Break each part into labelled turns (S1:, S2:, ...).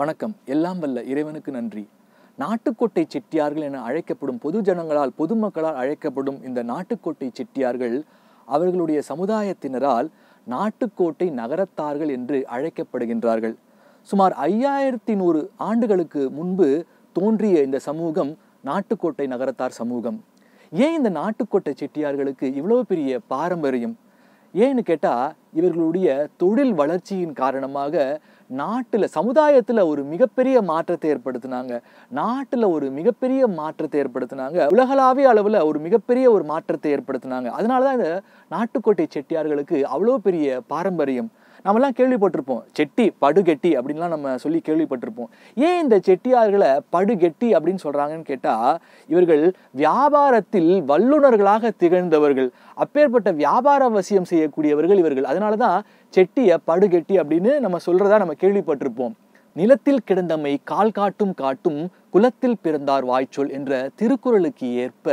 S1: வணக்கம் எல்லாம் வல்ல இறைவனுக்கு நன்றி நாட்டுக்கோட்டை செட்டியார்கள் என அழைக்கப்படும் பொது ஜனங்களால் பொதுமக்களால் அழைக்கப்படும் இந்த நாட்டுக்கோட்டை செட்டியார்கள் அவர்களுடைய சமுதாயத்தினரால் நாட்டுக்கோட்டை நகரத்தார்கள் என்று அழைக்கப்படுகின்றார்கள் சுமார் ஐயாயிரத்தி நூறு ஆண்டுகளுக்கு முன்பு தோன்றிய இந்த சமூகம் நாட்டுக்கோட்டை நகரத்தார் சமூகம் ஏன் இந்த நாட்டுக்கோட்டை செட்டியார்களுக்கு இவ்வளவு பெரிய பாரம்பரியம் ஏன்னு கேட்டால் இவர்களுடைய தொழில் வளர்ச்சியின் காரணமாக நாட்டில் சமுதாயத்தில் ஒரு மிகப்பெரிய மாற்றத்தை ஏற்படுத்தினாங்க நாட்டில் ஒரு மிகப்பெரிய மாற்றத்தை ஏற்படுத்தினாங்க உலகளாவிய அளவில் ஒரு மிகப்பெரிய ஒரு மாற்றத்தை ஏற்படுத்தினாங்க அதனால தான் இந்த நாட்டுக்கோட்டை செட்டியார்களுக்கு அவ்வளோ பெரிய பாரம்பரியம் நம்மலாம் கேள்விப்பட்டிருப்போம் செட்டி படுகெட்டி அப்படின்லாம் நம்ம சொல்லி கேள்விப்பட்டிருப்போம் ஏன் இந்த செட்டியார்களை படுகெட்டி அப்படின்னு சொல்கிறாங்கன்னு கேட்டால் இவர்கள் வியாபாரத்தில் வல்லுநர்களாக திகழ்ந்தவர்கள் அப்பேற்பட்ட வியாபார வசியம் செய்யக்கூடியவர்கள் இவர்கள் அதனால தான் செட்டியை படுகெட்டி அப்படின்னு நம்ம சொல்கிறதா நம்ம கேள்விப்பட்டிருப்போம் நிலத்தில் கிடந்தமை கால் காட்டும் காட்டும் குலத்தில் பிறந்தார் வாய்ச்சொல் என்ற திருக்குறளுக்கு ஏற்ப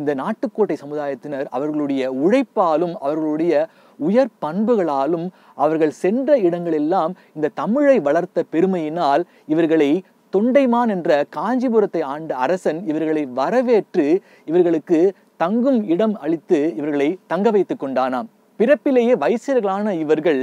S1: இந்த நாட்டுக்கோட்டை சமுதாயத்தினர் அவர்களுடைய உழைப்பாலும் அவர்களுடைய உயர் பண்புகளாலும் அவர்கள் சென்ற இடங்களெல்லாம் இந்த தமிழை வளர்த்த பெருமையினால் இவர்களை தொண்டைமான் என்ற காஞ்சிபுரத்தை ஆண்ட அரசன் இவர்களை வரவேற்று இவர்களுக்கு தங்கும் இடம் அளித்து இவர்களை தங்க வைத்து கொண்டானாம் பிறப்பிலேயே வைசியர்களான இவர்கள்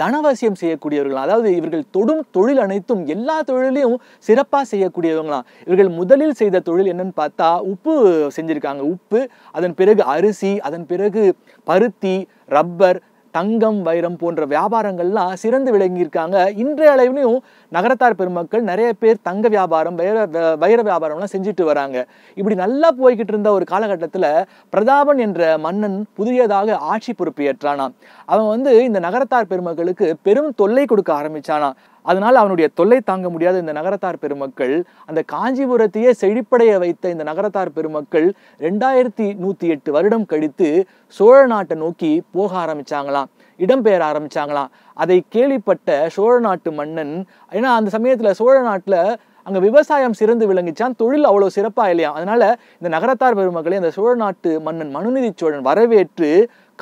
S1: தனவசியம் செய்யக்கூடியவர்களாம் அதாவது இவர்கள் தொடும் தொழில் அனைத்தும் எல்லா தொழிலையும் சிறப்பாக செய்யக்கூடியவங்களாம் இவர்கள் முதலில் செய்த தொழில் என்னன்னு பார்த்தா உப்பு செஞ்சுருக்காங்க உப்பு அதன் பிறகு அரிசி அதன் பிறகு பருத்தி ரப்பர் தங்கம் வைரம் போன்ற வியாபாரங்கள்லாம் சிறந்து விளங்கியிருக்காங்க இன்றைய அளவுலையும் நகரத்தார் பெருமக்கள் நிறைய பேர் தங்க வியாபாரம் வைர வைர வியாபாரம்லாம் செஞ்சுட்டு வராங்க இப்படி நல்லா போய்கிட்டு இருந்த ஒரு காலகட்டத்தில் பிரதாபன் என்ற மன்னன் புதியதாக ஆட்சி பொறுப்பு ஏற்றானான் அவன் வந்து இந்த நகரத்தார் பெருமக்களுக்கு பெரும் தொல்லை கொடுக்க ஆரம்பித்தானான் அதனால் அவனுடைய தொல்லை தாங்க முடியாத இந்த நகரத்தார் பெருமக்கள் அந்த காஞ்சிபுரத்தையே செழிப்படைய வைத்த இந்த நகரத்தார் பெருமக்கள் ரெண்டாயிரத்தி நூற்றி எட்டு வருடம் கழித்து சோழ நாட்டை நோக்கி போக ஆரம்பித்தாங்களாம் இடம்பெயர ஆரம்பித்தாங்களாம் அதை கேள்விப்பட்ட சோழ நாட்டு மன்னன் ஏன்னா அந்த சமயத்தில் சோழ நாட்டில் அங்கே விவசாயம் சிறந்து விளங்கிச்சான் தொழில் அவ்வளோ சிறப்பாக இல்லையா அதனால் இந்த நகரத்தார் பெருமக்களை அந்த சோழ நாட்டு மன்னன் மனுநீதி சோழன் வரவேற்று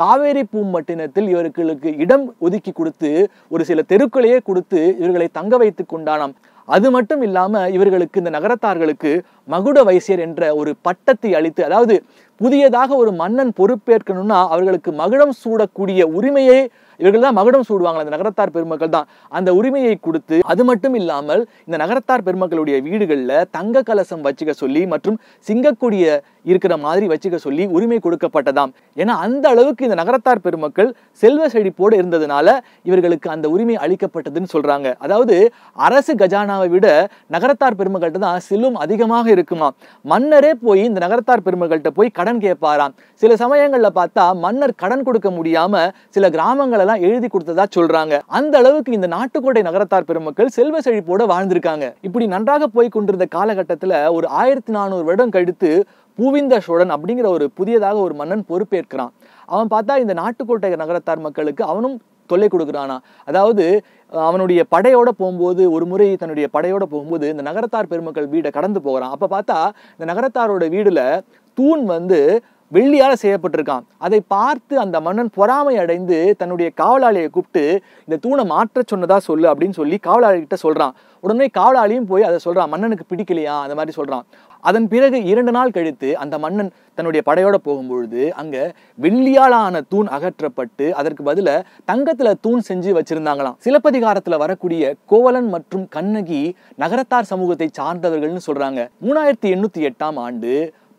S1: காவேரி பூம்பட்டினத்தில் இவர்களுக்கு இடம் ஒதுக்கி கொடுத்து ஒரு சில தெருக்களையே கொடுத்து இவர்களை தங்க வைத்து கொண்டானாம் அது மட்டும் இல்லாமல் இவர்களுக்கு இந்த நகரத்தார்களுக்கு மகுட வைசியர் என்ற ஒரு பட்டத்தை அளித்து அதாவது புதியதாக ஒரு மன்னன் பொறுப்பேற்கணும்னா அவர்களுக்கு மகுடம் சூடக்கூடிய உரிமையை இவர்கள் தான் மகுடம் சூடுவாங்க அந்த நகரத்தார் பெருமக்கள் தான் அந்த உரிமையை கொடுத்து அது மட்டும் இல்லாமல் இந்த நகரத்தார் பெருமக்களுடைய வீடுகளில் தங்க கலசம் வச்சுக்க சொல்லி மற்றும் சிங்கக்கூடிய இருக்கிற மாதிரி வச்சுக்க சொல்லி உரிமை கொடுக்கப்பட்டதாம் ஏன்னா அந்த அளவுக்கு இந்த நகரத்தார் பெருமக்கள் செல்வ செழிப்போடு இருந்ததுனால இவர்களுக்கு அந்த உரிமை அளிக்கப்பட்டதுன்னு சொல்றாங்க அதாவது அரசு கஜானாவை விட நகரத்தார் பெருமக்கள்கிட்ட தான் செல்வம் அதிகமாக இருக்குமா மன்னரே போய் இந்த நகரத்தார் பெருமைகள்கிட்ட போய் கடன் கேட்பாராம் சில சமயங்கள்ல பார்த்தா மன்னர் கடன் கொடுக்க முடியாம சில கிராமங்கள் எல்லாம் எழுதி கொடுத்ததா சொல்றாங்க அந்த அளவுக்கு இந்த நாட்டுக்கோட்டை நகரத்தார் பெருமக்கள் செல்வ செழிப்போட வாழ்ந்திருக்காங்க இப்படி நன்றாக போய் கொண்டிருந்த காலகட்டத்துல ஒரு ஆயிரத்தி நானூறு வருடம் கழித்து பூவிந்த சோழன் அப்படிங்கிற ஒரு புதியதாக ஒரு மன்னன் பொறுப்பேற்கிறான் அவன் பார்த்தா இந்த நாட்டுக்கோட்டை நகரத்தார் மக்களுக்கு அவனும் தொல்லை கொடுக்குறானா அதாவது அவனுடைய படையோட போகும்போது ஒரு முறை தன்னுடைய படையோட போகும்போது இந்த நகரத்தார் பெருமக்கள் வீடை கடந்து போகிறான் அப்போ பார்த்தா இந்த நகரத்தாரோட வீடில் தூண் வந்து வெள்ளியால் செய்யப்பட்டிருக்கான் அதை பார்த்து அந்த மன்னன் பொறாமை அடைந்து தன்னுடைய காவலாளியை கூப்பிட்டு இந்த தூணை மாற்ற சொன்னதா சொல்லு அப்படின்னு சொல்லி காவலாளிகிட்ட சொல்கிறான் உடனே காவலாளியும் போய் அதை சொல்கிறான் மன்னனுக்கு பிடிக்கலையா அந்த மாதிரி சொல்கிறான் அதன் பிறகு இரண்டு நாள் கழித்து அந்த மன்னன் தன்னுடைய படையோட போகும்பொழுது அங்க வெள்ளியாலான தூண் அகற்றப்பட்டு அதற்கு பதில தங்கத்துல தூண் செஞ்சு வச்சிருந்தாங்களாம் சிலப்பதிகாரத்துல வரக்கூடிய கோவலன் மற்றும் கண்ணகி நகரத்தார் சமூகத்தை சார்ந்தவர்கள்னு சொல்றாங்க மூணாயிரத்தி எண்ணூத்தி எட்டாம் ஆண்டு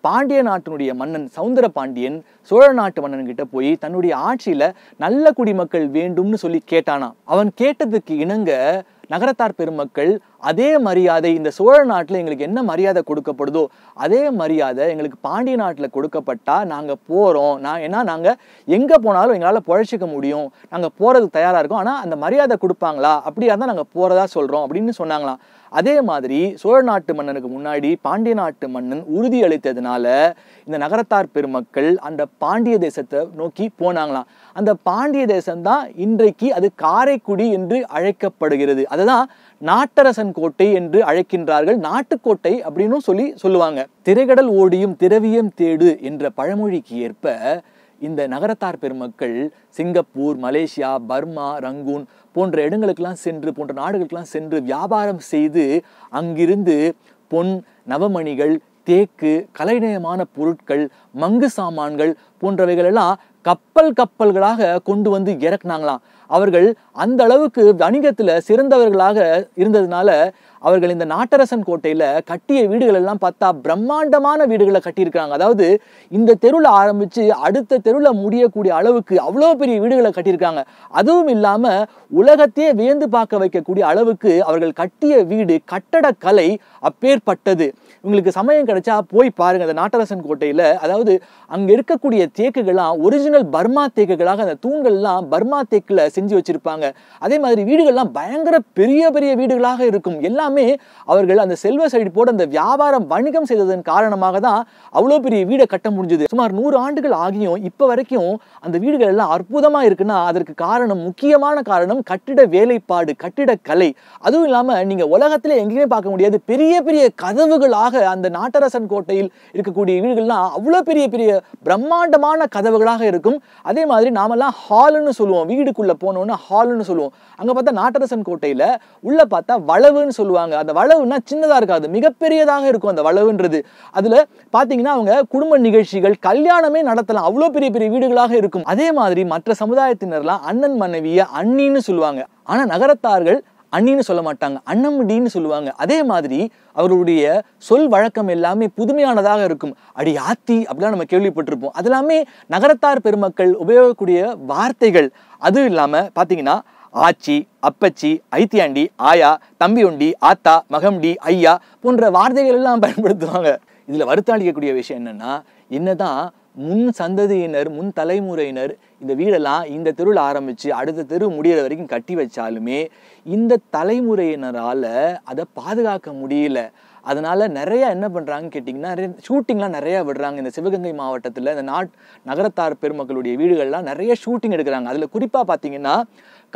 S1: பாண்டிய நாட்டினுடைய மன்னன் சவுந்தர பாண்டியன் சோழ நாட்டு மன்னன் கிட்ட போய் தன்னுடைய ஆட்சியில நல்ல குடிமக்கள் வேண்டும்னு சொல்லி கேட்டானா அவன் கேட்டதுக்கு இணங்க நகரத்தார் பெருமக்கள் அதே மரியாதை இந்த சோழ நாட்டில் எங்களுக்கு என்ன மரியாதை கொடுக்கப்படுதோ அதே மரியாதை எங்களுக்கு பாண்டிய நாட்டில் கொடுக்கப்பட்டா நாங்கள் போகிறோம் நான் ஏன்னா நாங்கள் எங்கே போனாலும் எங்களால் புழைச்சிக்க முடியும் நாங்கள் போகிறதுக்கு தயாராக இருக்கோம் ஆனால் அந்த மரியாதை கொடுப்பாங்களா அப்படியா இருந்தால் நாங்கள் போகிறதா சொல்கிறோம் அப்படின்னு சொன்னாங்களாம் அதே மாதிரி சோழ நாட்டு மன்னனுக்கு முன்னாடி பாண்டிய நாட்டு மன்னன் உறுதி அளித்ததுனால இந்த நகரத்தார் பெருமக்கள் அந்த பாண்டிய தேசத்தை நோக்கி போனாங்களாம் அந்த பாண்டிய தேசம்தான் இன்றைக்கு அது காரைக்குடி என்று அழைக்கப்படுகிறது அதுதான் நாட்டரசன் கோட்டை என்று அழைக்கின்றார்கள் நாட்டுக்கோட்டை அப்படின்னு சொல்லி சொல்லுவாங்க திரைகடல் ஓடியும் திரவியம் தேடு என்ற பழமொழிக்கு ஏற்ப இந்த நகரத்தார் பெருமக்கள் சிங்கப்பூர் மலேசியா பர்மா ரங்கூன் போன்ற இடங்களுக்கெல்லாம் சென்று போன்ற நாடுகளுக்கெல்லாம் சென்று வியாபாரம் செய்து அங்கிருந்து பொன் நவமணிகள் தேக்கு கலைநயமான பொருட்கள் மங்கு சாமான்கள் போன்றவைகள் எல்லாம் கப்பல் கப்பல்களாக கொண்டு வந்து இறக்குனாங்களாம் அவர்கள் அந்த அளவுக்கு வணிகத்தில் சிறந்தவர்களாக இருந்ததுனால அவர்கள் இந்த நாட்டரசன் கோட்டையில் கட்டிய வீடுகள் எல்லாம் பார்த்தா பிரம்மாண்டமான வீடுகளை கட்டியிருக்கிறாங்க அதாவது இந்த தெருவில் ஆரம்பித்து அடுத்த தெருவில் முடியக்கூடிய அளவுக்கு அவ்வளோ பெரிய வீடுகளை கட்டியிருக்காங்க அதுவும் இல்லாமல் உலகத்தையே வியந்து பார்க்க வைக்கக்கூடிய அளவுக்கு அவர்கள் கட்டிய வீடு கட்டடக்கலை அப்பேற்பட்டது உங்களுக்கு சமயம் கிடைச்சா போய் பாருங்கள் அந்த நாட்டரசன் கோட்டையில் அதாவது அங்கே இருக்கக்கூடிய தேக்குகள்லாம் ஒரிஜினல் பர்மா தேக்குகளாக அந்த தூண்கள்லாம் பர்மா தேக்கில் செஞ்சு வச்சுருப்பாங்க அதே மாதிரி வீடுகள்லாம் பயங்கர பெரிய பெரிய வீடுகளாக இருக்கும் எல்லாமே அவர்கள் அந்த செல்வ சைடு போட அந்த வியாபாரம் வணிகம் செய்ததன் காரணமாக தான் அவ்வளோ பெரிய வீடை கட்ட முடிஞ்சது சுமார் நூறு ஆண்டுகள் ஆகியும் இப்போ வரைக்கும் அந்த வீடுகள் எல்லாம் அற்புதமாக இருக்குன்னா அதற்கு காரணம் முக்கியமான காரணம் கட்டிட வேலைப்பாடு கட்டிடக்கலை அதுவும் இல்லாமல் நீங்கள் உலகத்தில் எங்கேயுமே பார்க்க முடியாது பெரிய பெரிய கதவுகளாக அந்த நாட்டரசன் கோட்டையில் இருக்கக்கூடிய வீடுகள்லாம் அவ்வளோ பெரிய பெரிய பிரம்மாண்டமான கதவுகளாக இருக்கும் அதே மாதிரி நாமெல்லாம் ஹாலுன்னு சொல்லுவோம் வீடுக்குள்ளே போனோன்னு ஹாலுன்னு சொல்லுவோம் அங்கே பார்த்தா நாட்டரசன் கோட்டையில் உள்ளே பார்த்தா வளவுன்னு சொல்லுவாங்க அந்த வளவுன்னா சின்னதாக இருக்காது மிகப்பெரியதாக இருக்கும் அந்த வளவுன்றது அதில் பார்த்தீங்கன்னா அவங்க குடும்ப நிகழ்ச்சிகள் கல்யாணமே நடத்தலாம் அவ்வளோ பெரிய பெரிய வீடுகளாக இருக்கும் அதே மாதிரி மற்ற சமுதாயத்தினர்லாம் அண்ணன் மனைவியை அண்ணின்னு சொல்லுவாங்க ஆனால் நகரத்தார்கள் அண்ணின்னு சொல்ல மாட்டாங்க அண்ணம்டின்னு சொல்லுவாங்க அதே மாதிரி அவருடைய சொல் வழக்கம் எல்லாமே புதுமையானதாக இருக்கும் அடி ஆத்தி அப்படிலாம் நம்ம கேள்விப்பட்டிருப்போம் அது எல்லாமே நகரத்தார் பெருமக்கள் உபயோகக்கூடிய வார்த்தைகள் அதுவும் இல்லாமல் பார்த்தீங்கன்னா ஆச்சி அப்பச்சி ஐத்தியாண்டி ஆயா தம்பி ஒண்டி ஆத்தா மகம்டி ஐயா போன்ற வார்த்தைகள் எல்லாம் பயன்படுத்துவாங்க இதில் வருத்தம் அளிக்கக்கூடிய விஷயம் என்னென்னா என்னதான் முன் சந்ததியினர் முன் தலைமுறையினர் இந்த வீடெல்லாம் இந்த தெருவில் ஆரம்பித்து அடுத்த தெரு முடிகிற வரைக்கும் கட்டி வச்சாலுமே இந்த தலைமுறையினரால் அதை பாதுகாக்க முடியல அதனால் நிறையா என்ன பண்ணுறாங்கன்னு கேட்டிங்கன்னா ஷூட்டிங்லாம் நிறையா விடுறாங்க இந்த சிவகங்கை மாவட்டத்தில் இந்த நாட் நகரத்தார் பெருமக்களுடைய வீடுகள்லாம் நிறைய ஷூட்டிங் எடுக்கிறாங்க அதில் குறிப்பாக பார்த்தீங்கன்னா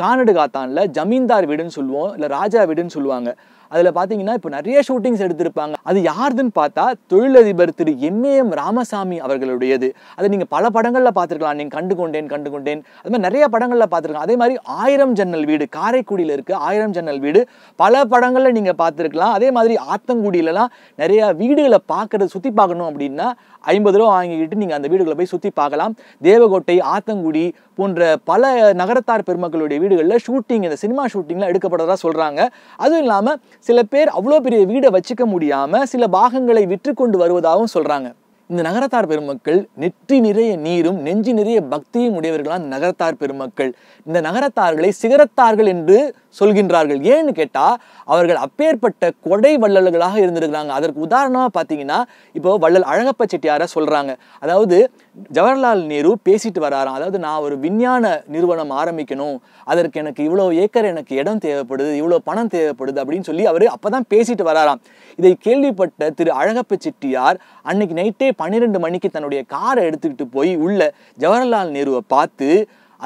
S1: கானடு காத்தானில் ஜமீன்தார் வீடுன்னு சொல்லுவோம் இல்லை ராஜா வீடுன்னு சொல்லுவாங்க அதில் பார்த்தீங்கன்னா இப்போ நிறைய ஷூட்டிங்ஸ் எடுத்திருப்பாங்க அது யாருதுன்னு பார்த்தா தொழிலதிபர் Thiru M A M Ramasamy அவர்களுடையது அதை நீங்கள் பல படங்களில் பார்த்துருக்கலாம் நீங்கள் கண்டு கொண்டேன் கண்டு கொண்டேன் அது மாதிரி நிறைய படங்களில் பார்த்துருக்கலாம் அதே மாதிரி ஆயிரம் ஜன்னல் வீடு காரைக்குடியில் இருக்குது ஆயிரம் ஜன்னல் வீடு பல படங்களில் நீங்கள் பார்த்துருக்கலாம் அதே மாதிரி ஆத்தங்குடியிலலாம் நிறையா வீடுகளை பார்க்குறது சுற்றி பார்க்கணும் அப்படின்னா ஐம்பது ரூபா வாங்கிக்கிட்டு நீங்கள் அந்த வீடுகளை போய் சுற்றி பார்க்கலாம் தேவகோட்டை ஆத்தங்குடி போன்ற பல நகரத்தார் பெருமக்களுடைய வீடுகளில் ஷூட்டிங் இந்த சினிமா ஷூட்டிங்லாம் எடுக்கப்படுறதா சொல்கிறாங்க அதுவும் இல்லாமல் சில பேர் அவ்வளோ பெரிய வீடை வச்சுக்க முடியாமல் சில பாகங்களை விற்று கொண்டு வருவதாகவும் சொல்கிறாங்க இந்த நகரத்தார் பெருமக்கள் நெற்றி நிறைய நீரும் நெஞ்சு நிறைய பக்தியும் உடையவர்களான நகரத்தார் பெருமக்கள் இந்த நகரத்தார்களை சிகரத்தார்கள் என்று சொல்கின்றார்கள் ஏன்னு கேட்டால் அவர்கள் அப்பேற்பட்ட கொடை வள்ளல்களாக இருந்திருக்கிறாங்க அதற்கு உதாரணமாக பார்த்தீங்கன்னா இப்போ வள்ளல் அழகப்ப செட்டியாரை சொல்கிறாங்க அதாவது ஜவஹர்லால் நேரு பேசிட்டு வராராம் அதாவது நான் ஒரு விஞ்ஞான நிறுவனம் ஆரம்பிக்கணும் அதற்கு எனக்கு இவ்வளோ ஏக்கர் எனக்கு இடம் தேவைப்படுது இவ்வளோ பணம் தேவைப்படுது அப்படின்னு சொல்லி அவர் அப்போ தான் பேசிட்டு வராராம் இதை கேள்விப்பட்ட திரு அழகப்ப செட்டியார் அன்னைக்கு நைட்டே பன்னிரெண்டு மணிக்கு தன்னுடைய காரை எடுத்துக்கிட்டு போய் உள்ள ஜவஹர்லால் நேருவை பார்த்து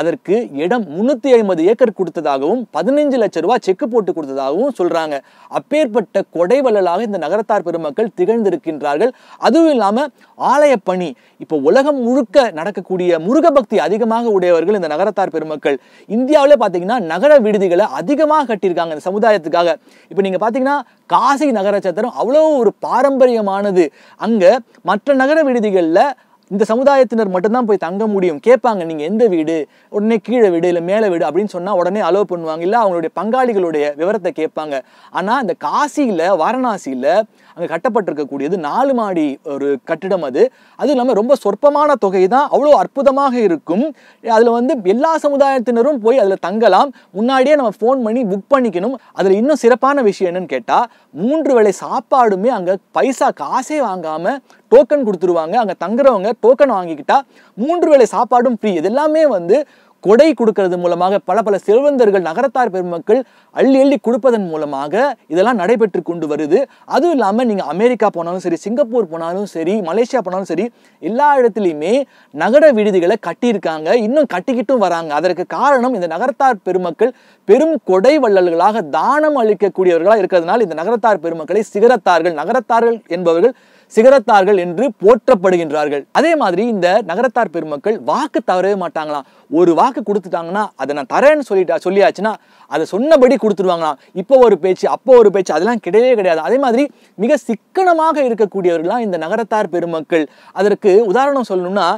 S1: அதற்கு இடம் முன்னூற்றி ஐம்பது ஏக்கர் கொடுத்ததாகவும் பதினைஞ்சு லட்ச ரூபா செக்கு போட்டு கொடுத்ததாகவும் சொல்கிறாங்க அப்பேற்பட்ட கொடை வள்ளலாக இந்த நகரத்தார் பெருமக்கள் திகழ்ந்திருக்கின்றார்கள் அதுவும் இல்லாமல் ஆலய பணி இப்போ உலகம் முழுக்க நடக்கக்கூடிய முருக பக்தி அதிகமாக உடையவர்கள் இந்த நகரத்தார் பெருமக்கள் இந்தியாவிலே பார்த்தீங்கன்னா நகர விடுதிகளை அதிகமாக கட்டியிருக்காங்க இந்த சமுதாயத்துக்காக இப்போ நீங்கள் பார்த்தீங்கன்னா காசி நகர சத்திரம் அவ்வளோ ஒரு பாரம்பரியமானது அங்கே மற்ற நகர விடுதிகளில் இந்த சமுதாயத்தினர் மட்டும்தான் போய் தங்க முடியும் கேட்பாங்க நீங்கள் எந்த வீடு உடனே கீழே வீடு இல்லை மேலே வீடு அப்படின்னு சொன்னால் உடனே அலோவ் பண்ணுவாங்க இல்லை அவங்களுடைய பங்காளிகளுடைய விவரத்தை கேட்பாங்க ஆனால் இந்த காசியில் வாரணாசியில் அங்கே கட்டப்பட்டிருக்கக்கூடியது நாலு மாடி ஒரு கட்டிடம் அது அதுவும் இல்லாமல் ரொம்ப சொற்பமான தொகை தான் அவ்வளோ அற்புதமாக இருக்கும் அதில் வந்து எல்லா சமுதாயத்தினரும் போய் அதில் தங்கலாம் முன்னாடியே நம்ம ஃபோன் பண்ணி புக் பண்ணிக்கணும் அதில் இன்னும் சிறப்பான விஷயம் என்னன்னு கேட்டால் மூன்று வேளை சாப்பாடுமே அங்கே பைசா காசே வாங்காமல் டோக்கன் கொடுத்துருவாங்க அங்கே தங்குறவங்க டோக்கன் வாங்கிக்கிட்டா மூன்று வேளை சாப்பாடும் ஃப்ரீ இது எல்லாமே வந்து கொடை கொடுக்கறது மூலமாக பல பல செல்வந்தர்கள் நகரத்தார் பெருமக்கள் அள்ளி அள்ளி கொடுப்பதன் மூலமாக இதெல்லாம் நடைபெற்று கொண்டு வருது அதுவும் இல்லாமல் நீங்கள் அமெரிக்கா போனாலும் சரி சிங்கப்பூர் போனாலும் சரி மலேசியா போனாலும் சரி எல்லா இடத்துலையுமே நகர விடுதிகளை கட்டியிருக்காங்க இன்னும் கட்டிக்கிட்டும் வராங்க அதற்கு காரணம் இந்த நகரத்தார் பெருமக்கள் பெரும் கொடை வள்ளல்களாக தானம் அளிக்கக்கூடியவர்களாக இருக்கிறதுனால இந்த நகரத்தார் பெருமக்களை சிகரத்தார்கள் நகரத்தார்கள் என்பவர்கள் சிகரத்தார்கள் என்று போற்றப்படுகின்றார்கள் அதே மாதிரி இந்த நகரத்தார் பெருமக்கள் வாக்கு தவறவே மாட்டாங்களாம் ஒரு வாக்கு கொடுத்துட்டாங்கன்னா அதை நான் தரேன்னு சொல்லிட்டா சொல்லியாச்சுன்னா அதை சொன்னபடி கொடுத்துருவாங்களாம் இப்போ ஒரு பேச்சு அப்போ ஒரு பேச்சு அதெல்லாம் கிடையவே கிடையாது அதே மாதிரி மிக சிக்கனமாக இருக்கக்கூடியவர்களாம் இந்த நகரத்தார் பெருமக்கள் அதற்கு உதாரணம் சொல்லணும்னா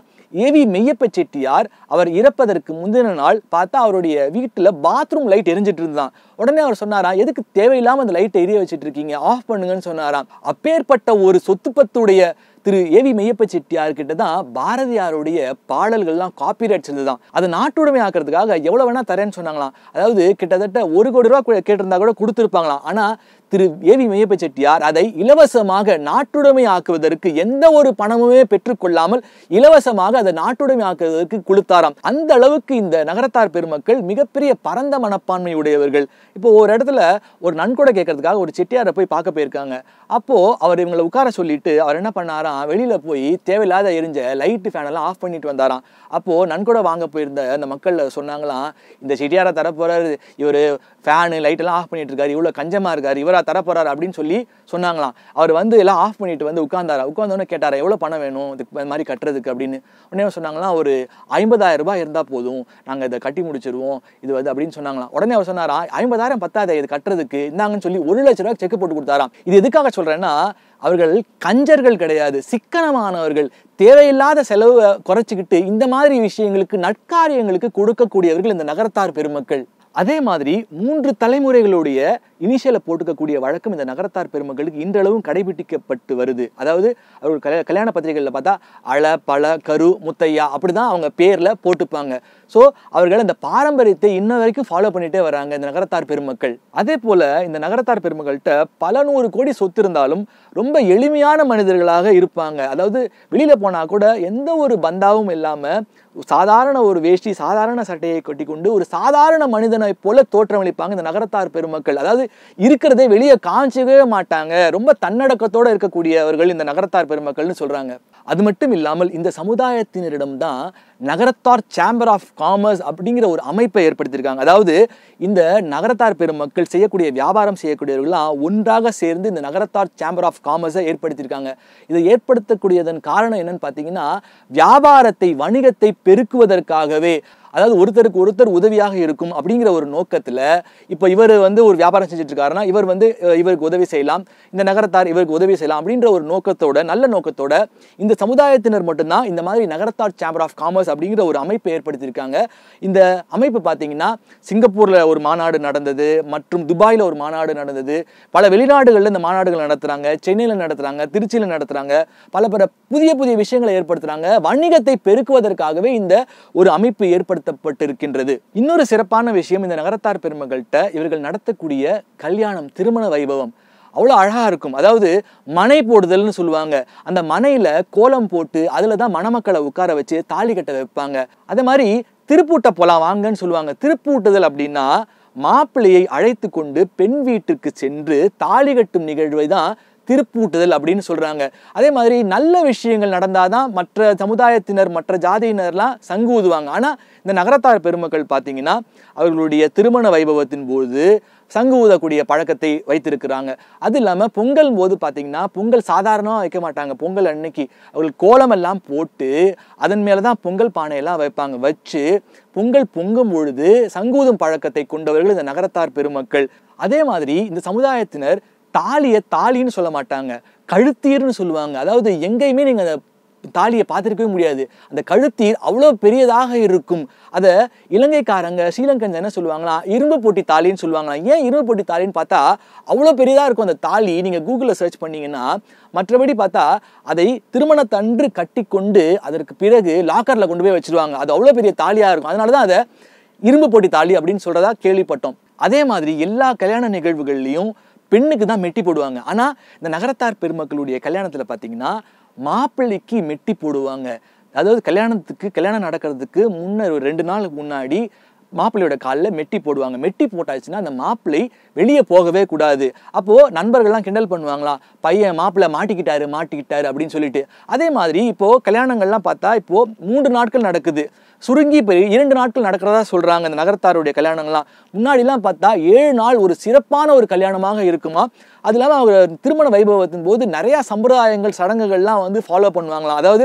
S1: ஏவி மெய்யப்ப செட்டியார் அவர் இறப்பதற்கு முந்தின நாள் பார்த்தா அவருடைய வீட்டில் பாத்ரூம் லைட் எரிஞ்சிட்டு இருந்தான் உடனே அவர் சொன்னாராம் எதுக்கு தேவையில்லாமல் அந்த லைட்டை எரிய வச்சுட்டு இருக்கீங்க ஆஃப் பண்ணுங்கன்னு சொன்னாராம் அப்பேற்பட்ட ஒரு சொத்து பத்துடைய திரு ஏவி மெய்யப்ப செட்டியார்கிட்ட தான் பாரதியாருடைய பாடல்கள்லாம் ரைட் செஞ்சதுதான் அதை நாட்டுடைமை ஆக்கிறதுக்காக எவ்வளோ வேணால் தரேன்னு சொன்னாங்களாம் அதாவது கிட்டத்தட்ட ஒரு கோடி ரூபா கேட்டிருந்தா கூட கொடுத்துருப்பாங்களாம் ஆனால் திரு ஏ வி மெய்யப்ப செட்டியார் அதை இலவசமாக நாட்டுடைமை ஆக்குவதற்கு எந்த ஒரு பணமுமே பெற்றுக்கொள்ளாமல் இலவசமாக அதை நாட்டுடைமை ஆக்குவதற்கு கொடுத்தாராம் அந்த அளவுக்கு இந்த நகரத்தார் பெருமக்கள் மிகப்பெரிய பரந்த மனப்பான்மை உடையவர்கள் இப்போ ஒரு இடத்துல ஒரு நன்கொடை கேட்கறதுக்காக ஒரு செட்டியாரை போய் பார்க்க போயிருக்காங்க அப்போ அவர் இவங்களை உட்கார சொல்லிட்டு அவர் என்ன பண்ணாராம் வெளியில போய் தேவையில்லாத எரிஞ்ச லைட்டு ஃபேனெல்லாம் ஆஃப் பண்ணிட்டு வந்தாராம் அப்போ நன்கொடை வாங்க போயிருந்த அந்த மக்கள் சொன்னாங்களாம் இந்த செட்டியாரை தர இவர் ஃபேனு எல்லாம் ஆஃப் பண்ணிட்டு இருக்காரு இவ்வளோ கஞ்சமா இருக்காரு இவர் தரப்போறா தரப்போறாரு அப்படின்னு சொல்லி சொன்னாங்களாம் அவர் வந்து எல்லாம் ஆஃப் பண்ணிட்டு வந்து உட்காந்தாரா உட்காந்தோன்னு கேட்டாரா எவ்வளோ பணம் வேணும் இதுக்கு இந்த மாதிரி கட்டுறதுக்கு அப்படின்னு உடனே சொன்னாங்களாம் ஒரு ஐம்பதாயிரம் ரூபாய் இருந்தால் போதும் நாங்கள் இதை கட்டி முடிச்சிருவோம் இது வந்து அப்படின்னு சொன்னாங்களாம் உடனே அவர் சொன்னாரா ஐம்பதாயிரம் பத்தாத இது கட்டுறதுக்கு இந்தாங்கன்னு சொல்லி ஒரு லட்ச ரூபாய் செக் போட்டு கொடுத்தாராம் இது எதுக்காக சொல்கிறேன்னா அவர்கள் கஞ்சர்கள் கிடையாது சிக்கனமானவர்கள் தேவையில்லாத செலவை குறைச்சிக்கிட்டு இந்த மாதிரி விஷயங்களுக்கு நட்காரியங்களுக்கு கொடுக்கக்கூடியவர்கள் இந்த நகரத்தார் பெருமக்கள் அதே மாதிரி மூன்று தலைமுறைகளுடைய இனிஷியலை போட்டுக்கக்கூடிய வழக்கம் இந்த நகரத்தார் பெருமக்களுக்கு இன்றளவும் கடைபிடிக்கப்பட்டு வருது அதாவது அவர்கள் கல்யாண கல்யாண பத்திரிகைகளில் பார்த்தா அழ பழ கரு முத்தையா அப்படி தான் அவங்க பேரில் போட்டுப்பாங்க ஸோ அவர்கள் இந்த பாரம்பரியத்தை இன்ன வரைக்கும் ஃபாலோ பண்ணிகிட்டே வராங்க இந்த நகரத்தார் பெருமக்கள் அதே போல் இந்த நகரத்தார் பெருமக்கள்கிட்ட பல நூறு கோடி சொத்து இருந்தாலும் ரொம்ப எளிமையான மனிதர்களாக இருப்பாங்க அதாவது வெளியில் போனால் கூட எந்த ஒரு பந்தாவும் இல்லாமல் சாதாரண ஒரு வேஷ்டி சாதாரண சட்டையை கொட்டி கொண்டு ஒரு சாதாரண மனிதனை போல தோற்றமளிப்பாங்க இந்த நகரத்தார் பெருமக்கள் அதாவது இருக்கிறதே வெளியே காஞ்சிக்கவே மாட்டாங்க ரொம்ப தன்னடக்கத்தோடு இருக்கக்கூடியவர்கள் இந்த நகரத்தார் பெருமக்கள்னு சொல்கிறாங்க அது மட்டும் இல்லாமல் இந்த சமுதாயத்தினரிடம்தான் நகரத்தார் சேம்பர் ஆஃப் காமர்ஸ் அப்படிங்கிற ஒரு அமைப்பை ஏற்படுத்தியிருக்காங்க அதாவது இந்த நகரத்தார் பெருமக்கள் செய்யக்கூடிய வியாபாரம் செய்யக்கூடியவர்கள்லாம் ஒன்றாக சேர்ந்து இந்த நகரத்தார் சேம்பர் ஆஃப் காமர்ஸை ஏற்படுத்தியிருக்காங்க இதை ஏற்படுத்தக்கூடியதன் காரணம் என்னன்னு பார்த்தீங்கன்னா வியாபாரத்தை வணிகத்தை பெருக்குவதற்காகவே அதாவது ஒருத்தருக்கு ஒருத்தர் உதவியாக இருக்கும் அப்படிங்கிற ஒரு நோக்கத்தில் இப்போ இவர் வந்து ஒரு வியாபாரம் செஞ்சுட்டு இருக்காருன்னா இவர் வந்து இவருக்கு உதவி செய்யலாம் இந்த நகரத்தார் இவருக்கு உதவி செய்யலாம் அப்படின்ற ஒரு நோக்கத்தோட நல்ல நோக்கத்தோட இந்த சமுதாயத்தினர் மட்டும்தான் இந்த மாதிரி நகரத்தார் சேம்பர் ஆஃப் காமர்ஸ் அப்படிங்கிற ஒரு அமைப்பை ஏற்படுத்தியிருக்காங்க இந்த அமைப்பு பார்த்தீங்கன்னா சிங்கப்பூரில் ஒரு மாநாடு நடந்தது மற்றும் துபாயில் ஒரு மாநாடு நடந்தது பல வெளிநாடுகளில் இந்த மாநாடுகள் நடத்துகிறாங்க சென்னையில் நடத்துகிறாங்க திருச்சியில் நடத்துகிறாங்க பல பல புதிய புதிய விஷயங்களை ஏற்படுத்துகிறாங்க வணிகத்தை பெருக்குவதற்காகவே இந்த ஒரு அமைப்பு ஏற்படுத்த ஏற்படுத்தப்பட்டிருக்கின்றது இன்னொரு சிறப்பான விஷயம் இந்த நகரத்தார் பெருமகள்கிட்ட இவர்கள் நடத்தக்கூடிய கல்யாணம் திருமண வைபவம் அவ்வளோ அழகாக இருக்கும் அதாவது மனை போடுதல்னு சொல்லுவாங்க அந்த மனையில் கோலம் போட்டு அதில் தான் மணமக்களை உட்கார வச்சு தாலி கட்ட வைப்பாங்க அதே மாதிரி திருப்பூட்ட போலாம் வாங்கன்னு சொல்லுவாங்க திருப்பூட்டுதல் அப்படின்னா மாப்பிள்ளையை அழைத்து கொண்டு பெண் வீட்டுக்கு சென்று தாலி கட்டும் நிகழ்வை தான் திருப்பூட்டுதல் அப்படின்னு சொல்கிறாங்க அதே மாதிரி நல்ல விஷயங்கள் நடந்தால் தான் மற்ற சமுதாயத்தினர் மற்ற ஜாதியினர்லாம் சங்கு ஊதுவாங்க ஆனால் இந்த நகரத்தார் பெருமக்கள் பார்த்தீங்கன்னா அவர்களுடைய திருமண வைபவத்தின் போது சங்கு ஊதக்கூடிய பழக்கத்தை வைத்திருக்கிறாங்க அது இல்லாமல் பொங்கல் போது பார்த்தீங்கன்னா பொங்கல் சாதாரணமாக வைக்க மாட்டாங்க பொங்கல் அன்னைக்கு அவர்கள் கோலமெல்லாம் போட்டு அதன் மேலே தான் பொங்கல் பானையெல்லாம் வைப்பாங்க வச்சு பொங்கல் பொங்கும் பொழுது சங்கூதம் பழக்கத்தை கொண்டவர்கள் இந்த நகரத்தார் பெருமக்கள் அதே மாதிரி இந்த சமுதாயத்தினர் தாலியை தாலின்னு சொல்ல மாட்டாங்க கழுத்தீர்னு சொல்லுவாங்க அதாவது எங்கேயுமே நீங்கள் அந்த தாலியை பார்த்துருக்கவே முடியாது அந்த கழுத்தீர் அவ்வளோ பெரியதாக இருக்கும் அதை இலங்கைக்காரங்க ஸ்ரீலங்கன்ஸ் என்ன சொல்லுவாங்களா இரும்பு போட்டி தாலின்னு சொல்லுவாங்களா ஏன் இரும்பு போட்டி தாலின்னு பார்த்தா அவ்வளோ பெரியதாக இருக்கும் அந்த தாலி நீங்கள் கூகுளில் சர்ச் பண்ணிங்கன்னா மற்றபடி பார்த்தா அதை திருமணத்தன்று கட்டி கொண்டு அதற்கு பிறகு லாக்கரில் கொண்டு போய் வச்சுருவாங்க அது அவ்வளோ பெரிய தாலியாக இருக்கும் அதனால தான் அதை இரும்பு போட்டி தாலி அப்படின்னு சொல்கிறதா கேள்விப்பட்டோம் அதே மாதிரி எல்லா கல்யாண நிகழ்வுகள்லையும் பெண்ணுக்கு தான் மெட்டி போடுவாங்க ஆனால் இந்த நகரத்தார் பெருமக்களுடைய கல்யாணத்தில் பார்த்தீங்கன்னா மாப்பிள்ளைக்கு மெட்டி போடுவாங்க அதாவது கல்யாணத்துக்கு கல்யாணம் நடக்கிறதுக்கு முன்னர் ரெண்டு நாளுக்கு முன்னாடி மாப்பிள்ளையோட காலில் மெட்டி போடுவாங்க மெட்டி போட்டாச்சுன்னா அந்த மாப்பிள்ளை வெளியே போகவே கூடாது அப்போது நண்பர்கள்லாம் கிண்டல் பண்ணுவாங்களாம் பையன் மாப்பிள்ளை மாட்டிக்கிட்டாரு மாட்டிக்கிட்டாரு அப்படின்னு சொல்லிட்டு அதே மாதிரி இப்போது கல்யாணங்கள்லாம் பார்த்தா இப்போது மூன்று நாட்கள் நடக்குது சுருங்கி போய் இரண்டு நாட்கள் நடக்கிறதா சொல்கிறாங்க இந்த நகரத்தாருடைய கல்யாணங்கள்லாம் முன்னாடிலாம் பார்த்தா ஏழு நாள் ஒரு சிறப்பான ஒரு கல்யாணமாக இருக்குமா அது இல்லாமல் அவர் திருமண வைபவத்தின் போது நிறையா சம்பிரதாயங்கள் சடங்குகள்லாம் வந்து ஃபாலோ பண்ணுவாங்களாம் அதாவது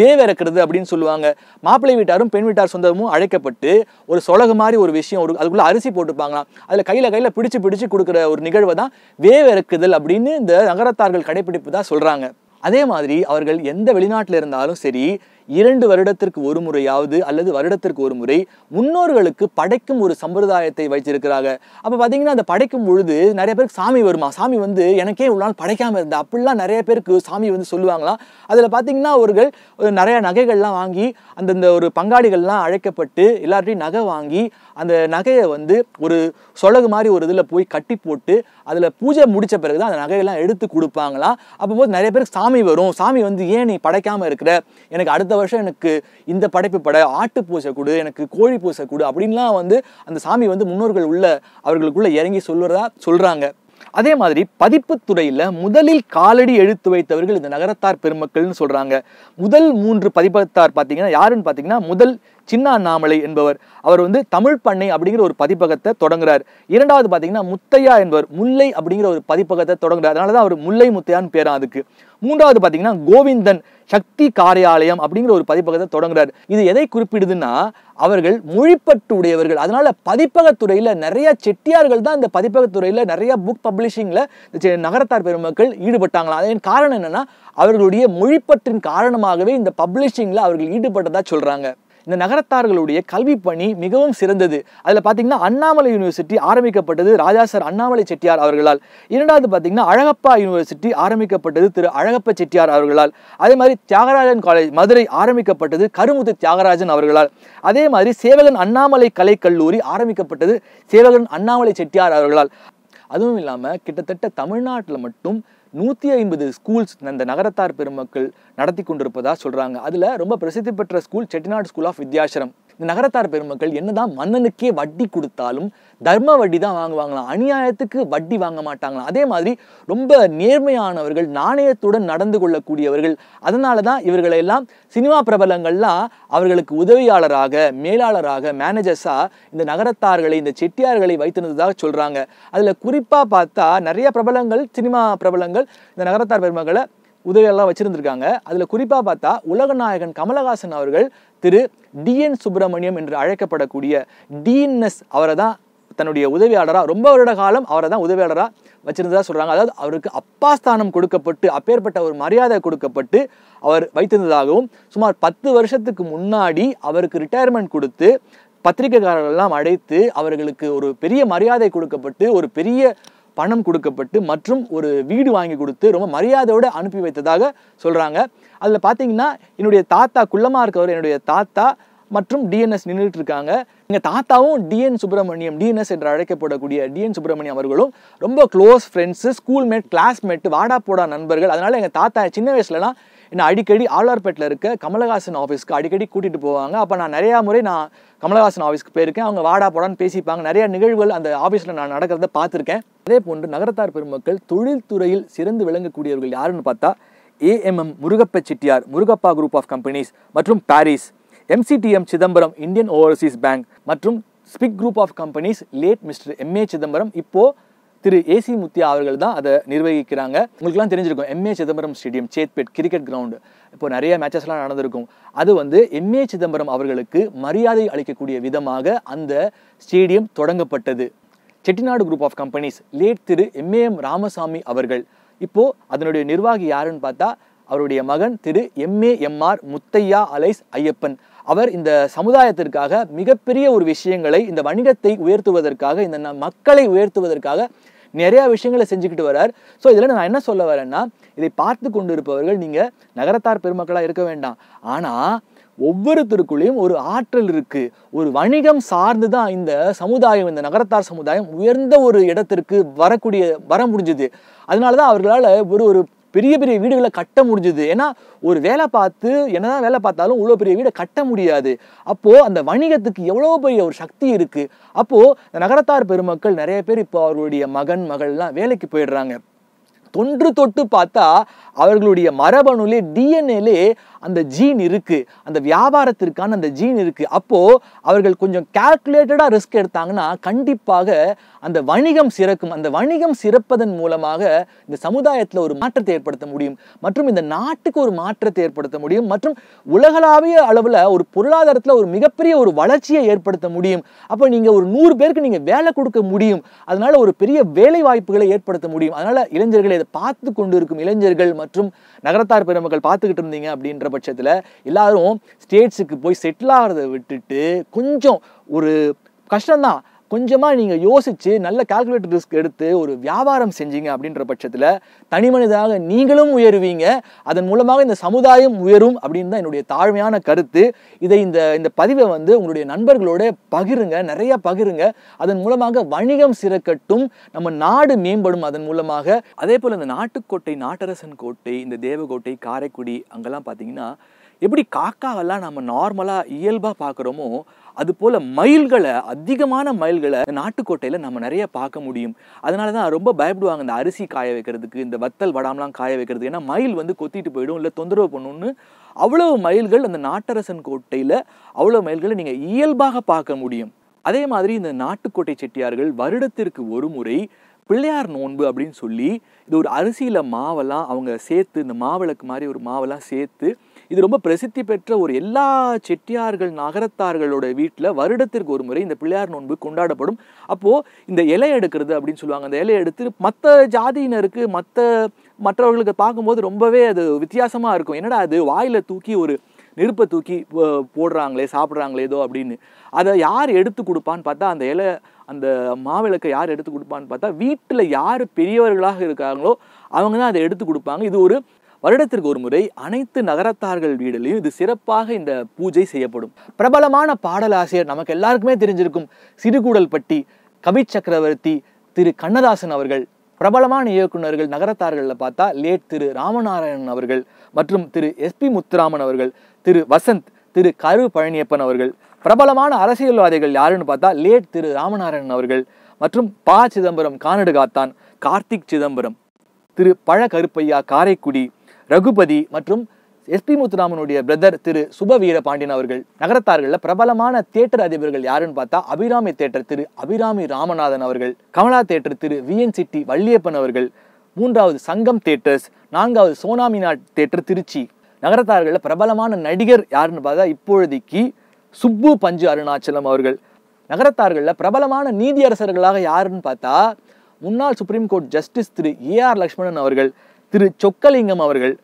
S1: வேவ் இறக்குறது அப்படின்னு சொல்லுவாங்க மாப்பிள்ளை வீட்டாரும் பெண் வீட்டார் சொந்தமும் அழைக்கப்பட்டு ஒரு சொலகு மாதிரி ஒரு விஷயம் ஒரு அதுக்குள்ளே அரிசி போட்டுப்பாங்களாம் அதில் கையில் கையில் பிடிச்சு பிடிச்சு கொடுக்குற ஒரு நிகழ்வை தான் வேவ் இறக்குதல் அப்படின்னு இந்த நகரத்தார்கள் கடைபிடிப்பு தான் சொல்கிறாங்க அதே மாதிரி அவர்கள் எந்த வெளிநாட்டில் இருந்தாலும் சரி இரண்டு வருடத்திற்கு ஒரு முறையாவது அல்லது வருடத்திற்கு ஒரு முறை முன்னோர்களுக்கு படைக்கும் ஒரு சம்பிரதாயத்தை வைத்திருக்கிறாங்க அப்போ பார்த்தீங்கன்னா அந்த படைக்கும் பொழுது நிறைய பேருக்கு சாமி வருமா சாமி வந்து எனக்கே இவ்வளோ படைக்காமல் இருந்த அப்படிலாம் நிறைய பேருக்கு சாமி வந்து சொல்லுவாங்களாம் அதில் பார்த்தீங்கன்னா அவர்கள் நிறைய நகைகள்லாம் வாங்கி அந்தந்த ஒரு பங்காளிகள்லாம் அழைக்கப்பட்டு எல்லார்ட்டையும் நகை வாங்கி அந்த நகையை வந்து ஒரு சொலகு மாதிரி ஒரு இதில் போய் கட்டி போட்டு அதில் பூஜை முடித்த பிறகு தான் அந்த நகையெல்லாம் எடுத்து கொடுப்பாங்களாம் போது நிறைய பேருக்கு சாமி வரும் சாமி வந்து ஏன் நீ படைக்காமல் இருக்கிற எனக்கு அடுத்த வருஷம் எனக்கு இந்த படைப்பு படை ஆட்டு பூசை கொடு எனக்கு கோழி பூசை கொடு அப்படின்லாம் வந்து அந்த சாமி வந்து முன்னோர்கள் உள்ள அவர்களுக்குள்ளே இறங்கி சொல்லுறதா சொல்கிறாங்க அதே மாதிரி பதிப்பு துறையில முதலில் காலடி எழுத்து வைத்தவர்கள் இந்த நகரத்தார் பெருமக்கள்னு சொல்கிறாங்க முதல் மூன்று பதிப்பகத்தார் பார்த்தீங்கன்னா யாருன்னு பார்த்தீங்கன்னா முதல் சின்ன அண்ணாமலை என்பவர் அவர் வந்து தமிழ் பண்ணை அப்படிங்கிற ஒரு பதிப்பகத்தை தொடங்குறார் இரண்டாவது பார்த்தீங்கன்னா முத்தையா என்பவர் முல்லை அப்படிங்கிற ஒரு பதிப்பகத்தை தொடங்குறார் அதனால தான் அவர் முல்லை முத்தையான்னு பேரான் அதுக்கு மூன்றாவது பார்த்தீங்கன்னா கோவிந்தன் சக்தி காரியாலயம் அப்படிங்கிற ஒரு பதிப்பகத்தை தொடங்குறாரு இது எதை குறிப்பிடுதுன்னா அவர்கள் மொழிப்பட்டு உடையவர்கள் அதனால பதிப்பகத்துறையில் நிறைய செட்டியார்கள் தான் இந்த பதிப்பகத்துறையில் நிறைய புக் பப்ளிஷிங்கில் நகரத்தார் பெருமக்கள் ஈடுபட்டாங்களா அதன் காரணம் என்னன்னா அவர்களுடைய மொழிப்பற்றின் காரணமாகவே இந்த பப்ளிஷிங்கில் அவர்கள் ஈடுபட்டதாக சொல்கிறாங்க இந்த நகரத்தார்களுடைய கல்வி பணி மிகவும் சிறந்தது அதில் பார்த்தீங்கன்னா அண்ணாமலை யூனிவர்சிட்டி ஆரம்பிக்கப்பட்டது ராஜா சார் அண்ணாமலை செட்டியார் அவர்களால் இரண்டாவது பார்த்தீங்கன்னா அழகப்பா யூனிவர்சிட்டி ஆரம்பிக்கப்பட்டது திரு அழகப்ப செட்டியார் அவர்களால் அதே மாதிரி தியாகராஜன் காலேஜ் மதுரை ஆரம்பிக்கப்பட்டது கருமுத்து தியாகராஜன் அவர்களால் அதே மாதிரி சேவகன் அண்ணாமலை கலைக்கல்லூரி ஆரம்பிக்கப்பட்டது சேவகன் அண்ணாமலை செட்டியார் அவர்களால் அதுவும் இல்லாமல் கிட்டத்தட்ட தமிழ்நாட்டில் மட்டும் நூற்றி ஐம்பது ஸ்கூல்ஸ் அந்த நகரத்தார் பெருமக்கள் நடத்தி கொண்டிருப்பதாக சொல்கிறாங்க அதில் ரொம்ப பிரசித்தி பெற்ற school Chettinad school of Vidyashram இந்த நகரத்தார் பெருமக்கள் என்னதான் மன்னனுக்கே வட்டி கொடுத்தாலும் தர்ம வட்டி தான் வாங்குவாங்களாம் அநியாயத்துக்கு வட்டி வாங்க மாட்டாங்களாம் அதே மாதிரி ரொம்ப நேர்மையானவர்கள் நாணயத்துடன் நடந்து கொள்ளக்கூடியவர்கள் அதனால தான் இவர்களையெல்லாம் சினிமா பிரபலங்கள்லாம் அவர்களுக்கு உதவியாளராக மேலாளராக மேனேஜர்ஸாக இந்த நகரத்தார்களை இந்த செட்டியார்களை வைத்திருந்ததாக சொல்கிறாங்க அதில் குறிப்பாக பார்த்தா நிறைய பிரபலங்கள் சினிமா பிரபலங்கள் இந்த நகரத்தார் பெருமக்களை உதவியெல்லாம் வச்சுருந்துருக்காங்க அதில் குறிப்பாக பார்த்தா உலகநாயகன் கமலஹாசன் அவர்கள் திரு டிஎன் சுப்பிரமணியம் என்று அழைக்கப்படக்கூடிய டிஎன்எஸ் அவரை தான் தன்னுடைய உதவியாளராக ரொம்ப வருட காலம் அவரை தான் உதவியாளராக வச்சுருந்ததாக சொல்கிறாங்க அதாவது அவருக்கு அப்பாஸ்தானம் கொடுக்கப்பட்டு அப்பேற்பட்ட ஒரு மரியாதை கொடுக்கப்பட்டு அவர் வைத்திருந்ததாகவும் சுமார் பத்து வருஷத்துக்கு முன்னாடி அவருக்கு ரிட்டையர்மெண்ட் கொடுத்து பத்திரிக்கைக்காரர்கள்லாம் அழைத்து அவர்களுக்கு ஒரு பெரிய மரியாதை கொடுக்கப்பட்டு ஒரு பெரிய பணம் கொடுக்கப்பட்டு மற்றும் ஒரு வீடு வாங்கி கொடுத்து ரொம்ப மரியாதையோடு அனுப்பி வைத்ததாக சொல்கிறாங்க அதில் பார்த்தீங்கன்னா என்னுடைய தாத்தா குள்ளமாக இருக்கவர் என்னுடைய தாத்தா மற்றும் டிஎன்எஸ் நின்றுட்டு இருக்காங்க எங்கள் தாத்தாவும் டிஎன் சுப்பிரமணியம் டிஎன்எஸ் என்று அழைக்கப்படக்கூடிய டிஎன் சுப்பிரமணியம் அவர்களும் ரொம்ப க்ளோஸ் ஃப்ரெண்ட்ஸு ஸ்கூல்மேட் கிளாஸ்மேட் வாடா போடா நண்பர்கள் அதனால் எங்கள் தாத்தா சின்ன வயசுலலாம் என்னை அடிக்கடி ஆழ்வார்பேட்டில் இருக்க கமலஹாசன் ஆஃபீஸ்க்கு அடிக்கடி கூட்டிகிட்டு போவாங்க அப்போ நான் நிறையா முறை நான் கமலஹாசன் ஆஃபீஸ்க்கு போயிருக்கேன் அவங்க வாடா போடான்னு பேசிப்பாங்க நிறைய நிகழ்வுகள் அந்த ஆஃபீஸில் நான் நடக்கிறத பார்த்துருக்கேன் அதே போன்று நகரத்தார் பெருமக்கள் தொழில்துறையில் சிறந்து விளங்கக்கூடியவர்கள் யாருன்னு பார்த்தா AMM Murugappa Chettiar Murugappa group of companies மற்றும் Parry's MCTM Chidambaram Indian Overseas bank மற்றும் SPIC group of companies late mister MA Chidambaram இப்போது திரு ஏசி முத்தியா அவர்கள் தான் அதை நிர்வகிக்கிறாங்க உங்களுக்குலாம் தெரிஞ்சிருக்கும் MA Chidambaram stadium Chetpet cricket ground இப்போ நிறைய மேட்சஸ்லாம் நடந்திருக்கும் அது வந்து எம்ஏ சிதம்பரம் அவர்களுக்கு மரியாதை அளிக்கக்கூடிய விதமாக அந்த ஸ்டேடியம் தொடங்கப்பட்டது Chettinad group of companies late Thiru MAM Ramasamy அவர்கள் இப்போது அதனுடைய நிர்வாகி யாருன்னு பார்த்தா அவருடைய மகன் Thiru MA MR Muthiah alias Ayyappan அவர் இந்த சமுதாயத்திற்காக மிகப்பெரிய ஒரு விஷயங்களை இந்த வணிகத்தை உயர்த்துவதற்காக இந்த மக்களை உயர்த்துவதற்காக நிறையா விஷயங்களை செஞ்சுக்கிட்டு வரார் ஸோ இதில் நான் என்ன சொல்ல வரேன்னா இதை பார்த்து கொண்டு இருப்பவர்கள் நீங்கள் நகரத்தார் பெருமக்களாக இருக்க வேண்டாம் ஆனால் ஒவ்வொருத்தருக்குள்ளேயும் ஒரு ஆற்றல் இருக்குது ஒரு வணிகம் சார்ந்து தான் இந்த சமுதாயம் இந்த நகரத்தார் சமுதாயம் உயர்ந்த ஒரு இடத்திற்கு வரக்கூடிய வர முடிஞ்சுது அதனால தான் அவர்களால் ஒரு ஒரு பெரிய பெரிய வீடுகளை கட்ட முடிஞ்சுது ஏன்னா ஒரு வேலை பார்த்து என்னதான் வேலை பார்த்தாலும் இவ்வளோ பெரிய வீடை கட்ட முடியாது அப்போது அந்த வணிகத்துக்கு எவ்வளோ பெரிய ஒரு சக்தி இருக்குது அப்போது நகரத்தார் பெருமக்கள் நிறைய பேர் இப்போ அவர்களுடைய மகன் மகள்லாம் வேலைக்கு போயிடுறாங்க தொன்று தொட்டு பார்த்தா அவர்களுடைய மரபணுலே டிஎன்ஏலே அந்த ஜீன் இருக்குது அந்த வியாபாரத்திற்கான அந்த ஜீன் இருக்குது அப்போது அவர்கள் கொஞ்சம் கேல்குலேட்டடாக ரிஸ்க் எடுத்தாங்கன்னா கண்டிப்பாக அந்த வணிகம் சிறக்கும் அந்த வணிகம் சிறப்பதன் மூலமாக இந்த சமுதாயத்தில் ஒரு மாற்றத்தை ஏற்படுத்த முடியும் மற்றும் இந்த நாட்டுக்கு ஒரு மாற்றத்தை ஏற்படுத்த முடியும் மற்றும் உலகளாவிய அளவில் ஒரு பொருளாதாரத்தில் ஒரு மிகப்பெரிய ஒரு வளர்ச்சியை ஏற்படுத்த முடியும் அப்போ நீங்கள் ஒரு நூறு பேருக்கு நீங்கள் வேலை கொடுக்க முடியும் அதனால ஒரு பெரிய வேலை வாய்ப்புகளை ஏற்படுத்த முடியும் அதனால இளைஞர்களை இதை பார்த்து கொண்டு இருக்கும் இளைஞர்கள் மற்றும் நகரத்தார் பெருமக்கள் பார்த்துக்கிட்டு இருந்தீங்க அப்படின்ற இருக்கிற பட்சத்தில் எல்லாரும் ஸ்டேட்ஸுக்கு போய் செட்டில் ஆகிறத விட்டுட்டு கொஞ்சம் ஒரு கஷ்டம்தான் கொஞ்சமாக நீங்கள் யோசித்து நல்ல கால்குலேட்டர் ரிஸ்க் எடுத்து ஒரு வியாபாரம் செஞ்சீங்க அப்படின்ற பட்சத்தில் தனி மனிதாக நீங்களும் உயருவீங்க அதன் மூலமாக இந்த சமுதாயம் உயரும் அப்படின்னு தான் என்னுடைய தாழ்மையான கருத்து இதை இந்த இந்த பதிவை வந்து உங்களுடைய நண்பர்களோட பகிருங்க நிறைய பகிருங்க அதன் மூலமாக வணிகம் சிறக்கட்டும் நம்ம நாடு மேம்படும் அதன் மூலமாக அதே போல் இந்த நாட்டுக்கோட்டை நாட்டரசன் கோட்டை இந்த தேவகோட்டை காரைக்குடி அங்கெல்லாம் பார்த்தீங்கன்னா எப்படி காக்காவெல்லாம் நம்ம நார்மலாக இயல்பாக பார்க்குறோமோ அது போல மயில்களை அதிகமான மயில்களை நாட்டுக்கோட்டையில் நம்ம நிறைய பார்க்க முடியும் அதனால தான் ரொம்ப பயப்படுவாங்க இந்த அரிசி காய வைக்கிறதுக்கு இந்த வத்தல் வடாமலாம் காய வைக்கிறதுக்கு ஏன்னா மயில் வந்து கொத்திட்டு போயிடும் இல்லை தொந்தரவு பண்ணுன்னு அவ்வளவு மயில்கள் அந்த நாட்டரசன் கோட்டையில் அவ்வளோ மயில்களை நீங்கள் இயல்பாக பார்க்க முடியும் அதே மாதிரி இந்த நாட்டுக்கோட்டை செட்டியார்கள் வருடத்திற்கு ஒரு முறை பிள்ளையார் நோன்பு அப்படின்னு சொல்லி இது ஒரு அரிசியில் மாவெல்லாம் அவங்க சேர்த்து இந்த மாவிளக்கு மாதிரி ஒரு மாவெல்லாம் சேர்த்து இது ரொம்ப பிரசித்தி பெற்ற ஒரு எல்லா செட்டியார்கள் நகரத்தார்களோட வீட்டில் வருடத்திற்கு ஒரு முறை இந்த பிள்ளையார் நோன்பு கொண்டாடப்படும் அப்போது இந்த இலை எடுக்கிறது அப்படின்னு சொல்லுவாங்க அந்த இலை எடுத்து மற்ற ஜாதியினருக்கு மற்ற மற்றவர்களுக்கு பார்க்கும்போது ரொம்பவே அது வித்தியாசமாக இருக்கும் என்னடா அது வாயில் தூக்கி ஒரு நெருப்பை தூக்கி போடுறாங்களே சாப்பிட்றாங்களே ஏதோ அப்படின்னு அதை யார் எடுத்து கொடுப்பான்னு பார்த்தா அந்த இலை அந்த மாவிளக்கை யார் எடுத்து கொடுப்பான்னு பார்த்தா வீட்டில் யார் பெரியவர்களாக இருக்காங்களோ அவங்க தான் அதை எடுத்து கொடுப்பாங்க இது ஒரு வருடத்திற்கு ஒரு முறை அனைத்து நகரத்தார்கள் வீடுலையும் இது சிறப்பாக இந்த பூஜை செய்யப்படும் பிரபலமான பாடலாசிரியர் நமக்கு எல்லாருக்குமே தெரிஞ்சிருக்கும் சிறுகூடல்பட்டி கவி சக்கரவர்த்தி திரு கண்ணதாசன் அவர்கள் பிரபலமான இயக்குநர்கள் நகரத்தார்களில் பார்த்தா லேட் திரு ராமநாராயணன் அவர்கள் மற்றும் திரு எஸ்பி முத்துராமன் அவர்கள் திரு வசந்த் திரு கரு பழனியப்பன் அவர்கள் பிரபலமான அரசியல்வாதிகள் யாருன்னு பார்த்தா லேட் திரு ராமநாராயணன் அவர்கள் மற்றும் ப சிதம்பரம் கானடுகாத்தான் கார்த்திக் சிதம்பரம் திரு பழ கருப்பையா காரைக்குடி ரகுபதி மற்றும் எஸ்பி முத்துராமனுடைய பிரதர் திரு சுப வீரபாண்டியன் அவர்கள் நகரத்தார்களில் பிரபலமான தேட்டர் அதிபர்கள் யாருன்னு பார்த்தா அபிராமி தேட்டர் திரு அபிராமி ராமநாதன் அவர்கள் Kamala theatre Thiru V N Chitty Valliappan அவர்கள் மூன்றாவது சங்கம் தேட்டர்ஸ் நான்காவது சோனாமினா தேட்டர் திருச்சி நகரத்தார்களில் பிரபலமான நடிகர் யாருன்னு பார்த்தா இப்பொழுதைக்கு சுப்பு பஞ்சு அருணாச்சலம் அவர்கள் நகரத்தார்களில் பிரபலமான நீதியரசர்களாக யாருன்னு பார்த்தா முன்னாள் supreme court justice Thiru A R Lakshmanan அவர்கள் திரு சொக்கலிங்கம் அவர்கள்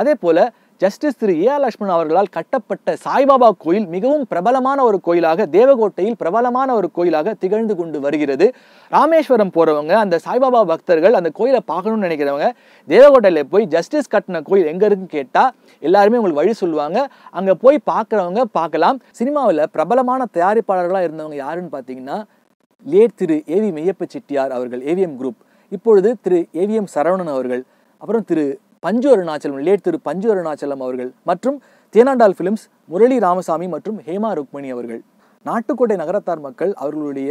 S1: அதே போல் justice Thiru A R Lakshman அவர்களால் கட்டப்பட்ட சாய்பாபா கோயில் மிகவும் பிரபலமான ஒரு கோயிலாக தேவகோட்டையில் பிரபலமான ஒரு கோயிலாக திகழ்ந்து கொண்டு வருகிறது ராமேஸ்வரம் போகிறவங்க அந்த சாய்பாபா பக்தர்கள் அந்த கோயிலை பார்க்கணும்னு நினைக்கிறவங்க தேவகோட்டையில் போய் ஜஸ்டிஸ் கட்டின கோயில் எங்கே இருக்குன்னு கேட்டால் எல்லாருமே உங்களுக்கு வழி சொல்லுவாங்க அங்கே போய் பார்க்குறவங்க பார்க்கலாம் சினிமாவில் பிரபலமான தயாரிப்பாளர்களாக இருந்தவங்க யாருன்னு பார்த்தீங்கன்னா லேட் திரு ஏவி மெய்யப்ப செட்டியார் அவர்கள் ஏவிஎம் குரூப் இப்பொழுது திரு ஏவிஎம் சரவணன் அவர்கள் அப்புறம் திரு பஞ்சு அருணாச்சலம் லேட் திரு பஞ்சு அருணாச்சலம் அவர்கள் மற்றும் தேனாண்டால் ஃபிலிம்ஸ் முரளி ராமசாமி மற்றும் ஹேமா ருக்மணி அவர்கள் நாட்டுக்கோட்டை நகரத்தார் மக்கள் அவர்களுடைய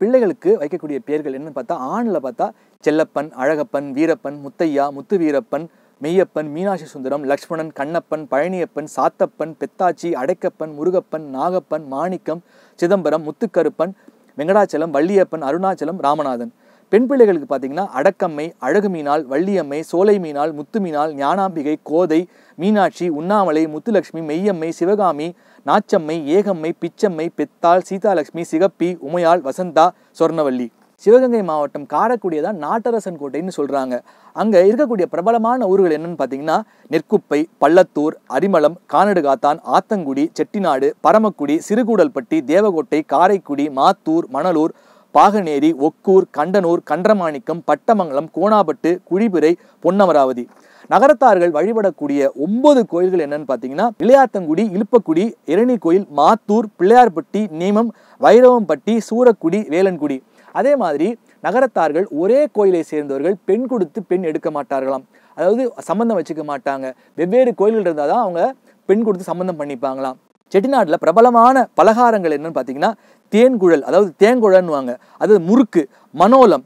S1: பிள்ளைகளுக்கு வைக்கக்கூடிய பெயர்கள் என்னன்னு பார்த்தா ஆணில் பார்த்தா செல்லப்பன் அழகப்பன் வீரப்பன் முத்தையா முத்து வீரப்பன் மெய்யப்பன் மீனாட்சி சுந்தரம் லக்ஷ்மணன் கண்ணப்பன் பழனியப்பன் சாத்தப்பன் பெத்தாச்சி அடைக்கப்பன் முருகப்பன் நாகப்பன் மாணிக்கம் சிதம்பரம் முத்துக்கருப்பன் வெங்கடாச்சலம் வள்ளியப்பன் அருணாச்சலம் ராமநாதன் பெண் பிள்ளைகளுக்கு பார்த்தீங்கன்னா அடக்கம்மை அழகு மீனால் வள்ளியம்மை சோலை மீனால் முத்து மீனால் ஞானாம்பிகை கோதை மீனாட்சி உண்ணாமலை முத்துலட்சுமி மெய்யம்மை சிவகாமி நாச்சம்மை ஏகம்மை பிச்சம்மை பெத்தாள் சீதாலட்சுமி சிகப்பி உமையாள் வசந்தா சொர்ணவல்லி சிவகங்கை மாவட்டம் காரக்கூடியதான் நாட்டரசன் கோட்டைன்னு சொல்கிறாங்க அங்கே இருக்கக்கூடிய பிரபலமான ஊர்கள் என்னன்னு பார்த்தீங்கன்னா நெற்குப்பை பள்ளத்தூர் அரிமளம் கானடுகாத்தான் ஆத்தங்குடி செட்டிநாடு பரமக்குடி சிறுகூடல்பட்டி தேவகோட்டை காரைக்குடி மாத்தூர் மணலூர் பாகநேரி ஒக்கூர் கண்டனூர் கண்டமாணிக்கம் பட்டமங்கலம் கோணாபட்டு குழிபிறை பொன்னமராவதி நகரத்தார்கள் வழிபடக்கூடிய ஒன்பது கோயில்கள் என்னன்னு பார்த்தீங்கன்னா இளையாத்தங்குடி இழுப்பக்குடி இரணி கோயில் மாத்தூர் பிள்ளையார்பட்டி நீமம் வைரவம்பட்டி சூரக்குடி வேலன்குடி அதே மாதிரி நகரத்தார்கள் ஒரே கோயிலை சேர்ந்தவர்கள் பெண் கொடுத்து பெண் எடுக்க மாட்டார்களாம் அதாவது சம்மந்தம் வச்சுக்க மாட்டாங்க வெவ்வேறு கோயில்கள் இருந்தால் தான் அவங்க பெண் கொடுத்து சம்மந்தம் பண்ணிப்பாங்களாம் செட்டிநாட்டில் பிரபலமான பலகாரங்கள் என்னன்னு பார்த்தீங்கன்னா தேன்குழல் அதாவது தேன்குழல்னுவாங்க அதாவது முறுக்கு மனோலம்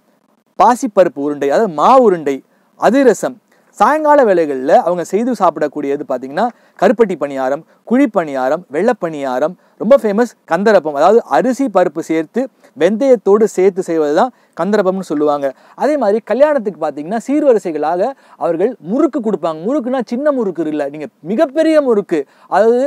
S1: பாசிப்பருப்பு உருண்டை அதாவது மா உருண்டை அதிரசம் சாயங்கால வேலைகளில் அவங்க செய்து சாப்பிடக்கூடியது பார்த்திங்கன்னா கருப்பட்டி பணியாரம் குழிப்பணியாரம் பணியாரம் வெள்ளப்பணியாரம் ரொம்ப ஃபேமஸ் கந்தரப்பம் அதாவது அரிசி பருப்பு சேர்த்து வெந்தயத்தோடு சேர்த்து செய்வது தான் கந்தரப்பம்னு சொல்லுவாங்க அதே மாதிரி கல்யாணத்துக்கு பார்த்தீங்கன்னா சீர்வரிசைகளாக அவர்கள் முறுக்கு கொடுப்பாங்க முறுக்குன்னா சின்ன முறுக்கு இல்லை நீங்கள் மிகப்பெரிய முறுக்கு அதாவது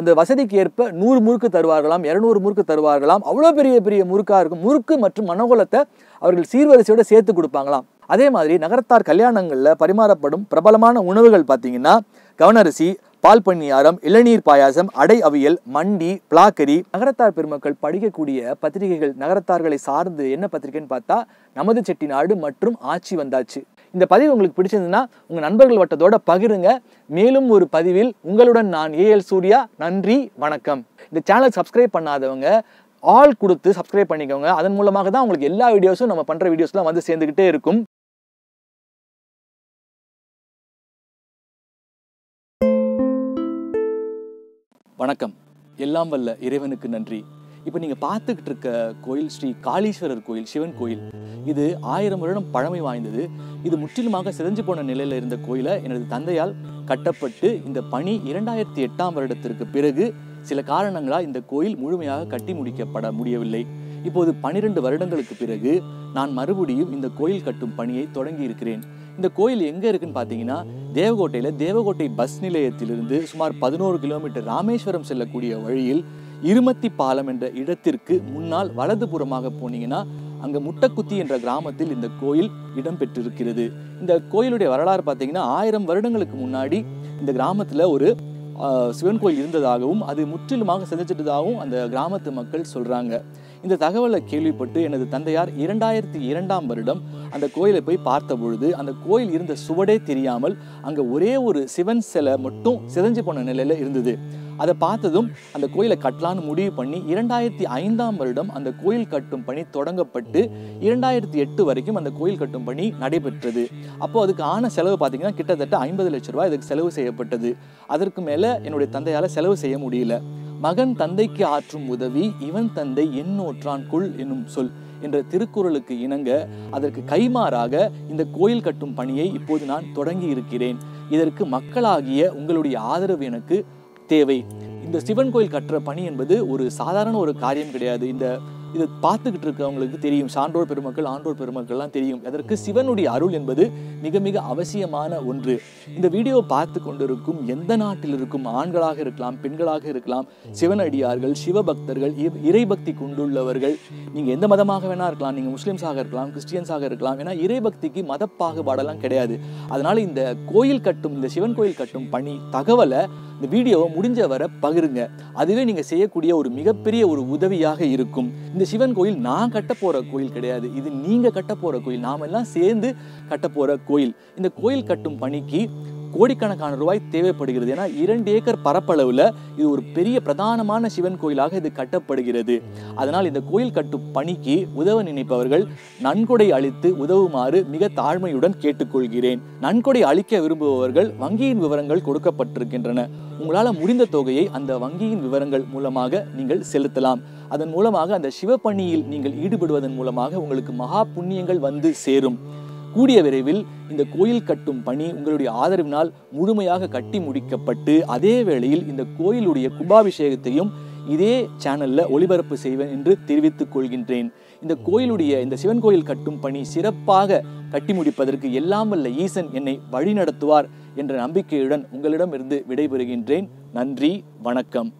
S1: அந்த வசதிக்கு ஏற்ப நூறு முறுக்கு தருவார்களாம் இரநூறு முறுக்கு தருவார்களாம் அவ்வளோ பெரிய பெரிய முறுக்காக இருக்கும் முறுக்கு மற்றும் மனோகோலத்தை அவர்கள் சீர்வரிசையோடு சேர்த்து கொடுப்பாங்களாம் அதே மாதிரி நகரத்தார் கல்யாணங்களில் பரிமாறப்படும் பிரபலமான உணவுகள் பார்த்தீங்கன்னா கவனரிசி பால் பண்ணியாரம் இளநீர் பாயாசம் அடை அவியல் மண்டி பிளாக்கரி நகரத்தார் பெருமக்கள் படிக்கக்கூடிய பத்திரிகைகள் நகரத்தார்களை சார்ந்து என்ன பத்திரிகைன்னு பார்த்தா நமது செட்டி நாடு மற்றும் ஆட்சி வந்தாச்சு இந்த பதிவு உங்களுக்கு பிடிச்சிருந்ததுன்னா உங்கள் நண்பர்கள் வட்டத்தோட பகிருங்க மேலும் ஒரு பதிவில் உங்களுடன் நான் ஏஎல் சூர்யா நன்றி வணக்கம் இந்த சேனல் சப்ஸ்கிரைப் பண்ணாதவங்க ஆல் கொடுத்து சப்ஸ்கிரைப் பண்ணிக்கோங்க அதன் மூலமாக தான் உங்களுக்கு எல்லா வீடியோஸும் நம்ம பண்ணுற வீடியோஸ்லாம் வந்து சேர்ந்துக்கிட்டே இருக்கும் வணக்கம் எல்லாம் வல்ல இறைவனுக்கு நன்றி இப்போ நீங்கள் பார்த்துக்கிட்டு இருக்க கோயில் ஸ்ரீ காளீஸ்வரர் கோயில் சிவன் கோயில் இது ஆயிரம் வருடம் பழமை வாய்ந்தது இது முற்றிலுமாக சிதைஞ்சு போன நிலையில் இருந்த கோயிலை எனது தந்தையால் கட்டப்பட்டு இந்த பணி இரண்டாயிரத்தி எட்டாம் வருடத்திற்கு பிறகு சில காரணங்களால் இந்த கோயில் முழுமையாக கட்டி முடிக்கப்பட முடியவில்லை இப்போது பனிரெண்டு வருடங்களுக்கு பிறகு நான் மறுபடியும் இந்த கோயில் கட்டும் பணியை தொடங்கி இருக்கிறேன் இந்த கோயில் எங்கே இருக்குன்னு பார்த்தீங்கன்னா தேவகோட்டையில் தேவகோட்டை பஸ் நிலையத்திலிருந்து சுமார் பதினோரு கிலோமீட்டர் ராமேஸ்வரம் செல்லக்கூடிய வழியில் இருமத்தி பாலம் என்ற இடத்திற்கு முன்னால் வலதுபுறமாக போனீங்கன்னா அங்கே முட்டக்குத்தி என்ற கிராமத்தில் இந்த கோயில் இடம்பெற்றிருக்கிறது இந்த கோயிலுடைய வரலாறு பார்த்தீங்கன்னா ஆயிரம் வருடங்களுக்கு முன்னாடி இந்த கிராமத்தில் ஒரு சிவன் கோயில் இருந்ததாகவும் அது முற்றிலுமாக சிதைச்சிட்டதாகவும் அந்த கிராமத்து மக்கள் சொல்கிறாங்க இந்த தகவலை கேள்விப்பட்டு எனது தந்தையார் இரண்டாயிரத்தி இரண்டாம் வருடம் அந்த கோயிலை போய் பார்த்த பொழுது அந்த கோயில் இருந்த சுவடே தெரியாமல் அங்கே ஒரே ஒரு சிவன் சிலை மட்டும் சிதைஞ்சு போன நிலையில் இருந்தது அதை பார்த்ததும் அந்த கோயிலை கட்டலான்னு முடிவு பண்ணி இரண்டாயிரத்தி ஐந்தாம் வருடம் அந்த கோயில் கட்டும் பணி தொடங்கப்பட்டு இரண்டாயிரத்தி எட்டு வரைக்கும் அந்த கோயில் கட்டும் பணி நடைபெற்றது அப்போ அதுக்கு ஆன செலவு பார்த்தீங்கன்னா கிட்டத்தட்ட ஐம்பது லட்சம் ரூபாய் இதுக்கு செலவு செய்யப்பட்டது அதற்கு மேலே என்னுடைய தந்தையால் செலவு செய்ய முடியல மகன் தந்தைக்கு ஆற்றும் உதவி இவன் தந்தை குள் என்னும் சொல் என்ற திருக்குறளுக்கு இணங்க அதற்கு கைமாறாக இந்த கோயில் கட்டும் பணியை இப்போது நான் தொடங்கி இருக்கிறேன் இதற்கு மக்களாகிய உங்களுடைய ஆதரவு எனக்கு தேவை இந்த சிவன் கோயில் கட்டுற பணி என்பது ஒரு சாதாரண ஒரு காரியம் கிடையாது இந்த இதை பார்த்துக்கிட்டு இருக்கவங்களுக்கு தெரியும் சான்றோர் பெருமக்கள் ஆன்றோர் பெருமக்கள்லாம் தெரியும் அதற்கு சிவனுடைய அருள் என்பது மிக மிக அவசியமான ஒன்று இந்த வீடியோவை பார்த்து கொண்டிருக்கும் எந்த நாட்டில் இருக்கும் ஆண்களாக இருக்கலாம் பெண்களாக இருக்கலாம் சிவனடியார்கள் சிவபக்தர்கள் இறைபக்தி கொண்டுள்ளவர்கள் நீங்கள் எந்த மதமாக வேணா இருக்கலாம் நீங்கள் முஸ்லீம்ஸாக இருக்கலாம் கிறிஸ்டியன்ஸாக இருக்கலாம் ஏன்னா இறைபக்திக்கு மத பாகுபாடெல்லாம் கிடையாது அதனால் இந்த கோயில் கட்டும் இந்த சிவன் கோயில் கட்டும் பணி தகவலை இந்த வீடியோவை முடிஞ்ச வரை பகிருங்க அதுவே நீங்கள் செய்யக்கூடிய ஒரு மிகப்பெரிய ஒரு உதவியாக இருக்கும் இந்த இந்த சிவன் கோயில் நான் கட்ட போற கோயில் கிடையாது இது நீங்க கட்ட போற கோயில் நாம எல்லாம் சேர்ந்து கட்ட போற கோயில் இந்த கோயில் கட்டும் பணிக்கு கோடிக்கணக்கான ரூபாய் தேவைப்படுகிறது ஏன்னா இரண்டு ஏக்கர் பரப்பளவில் இது ஒரு பெரிய பிரதானமான சிவன் கோயிலாக இது கட்டப்படுகிறது அதனால் இந்த கோயில் கட்டும் பணிக்கு உதவ நினைப்பவர்கள் நன்கொடை அளித்து உதவுமாறு மிக தாழ்மையுடன் கேட்டுக்கொள்கிறேன் நன்கொடை அளிக்க விரும்புபவர்கள் வங்கியின் விவரங்கள் கொடுக்கப்பட்டிருக்கின்றன உங்களால் முடிந்த தொகையை அந்த வங்கியின் விவரங்கள் மூலமாக நீங்கள் செலுத்தலாம் அதன் மூலமாக அந்த சிவப்பணியில் நீங்கள் ஈடுபடுவதன் மூலமாக உங்களுக்கு மகா புண்ணியங்கள் வந்து சேரும் கூடிய விரைவில் இந்த கோயில் கட்டும் பணி உங்களுடைய ஆதரவினால் முழுமையாக கட்டி முடிக்கப்பட்டு அதே வேளையில் இந்த கோயிலுடைய கும்பாபிஷேகத்தையும் இதே சேனல்ல ஒளிபரப்பு செய்வேன் என்று தெரிவித்துக் கொள்கின்றேன் இந்த கோயிலுடைய இந்த சிவன் கோயில் கட்டும் பணி சிறப்பாக கட்டி முடிப்பதற்கு எல்லாம் வல்ல ஈசன் என்னை வழிநடத்துவார் என்ற நம்பிக்கையுடன் உங்களிடமிருந்து விடைபெறுகின்றேன் நன்றி வணக்கம்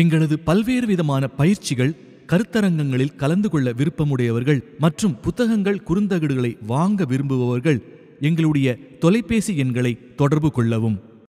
S1: எங்களது பல்வேறு விதமான பயிற்சிகள் கருத்தரங்கங்களில் கலந்து கொள்ள விருப்பமுடையவர்கள் மற்றும் புத்தகங்கள் குறுந்தகடுகளை வாங்க விரும்புபவர்கள் எங்களுடைய தொலைபேசி எண்களை தொடர்பு கொள்ளவும்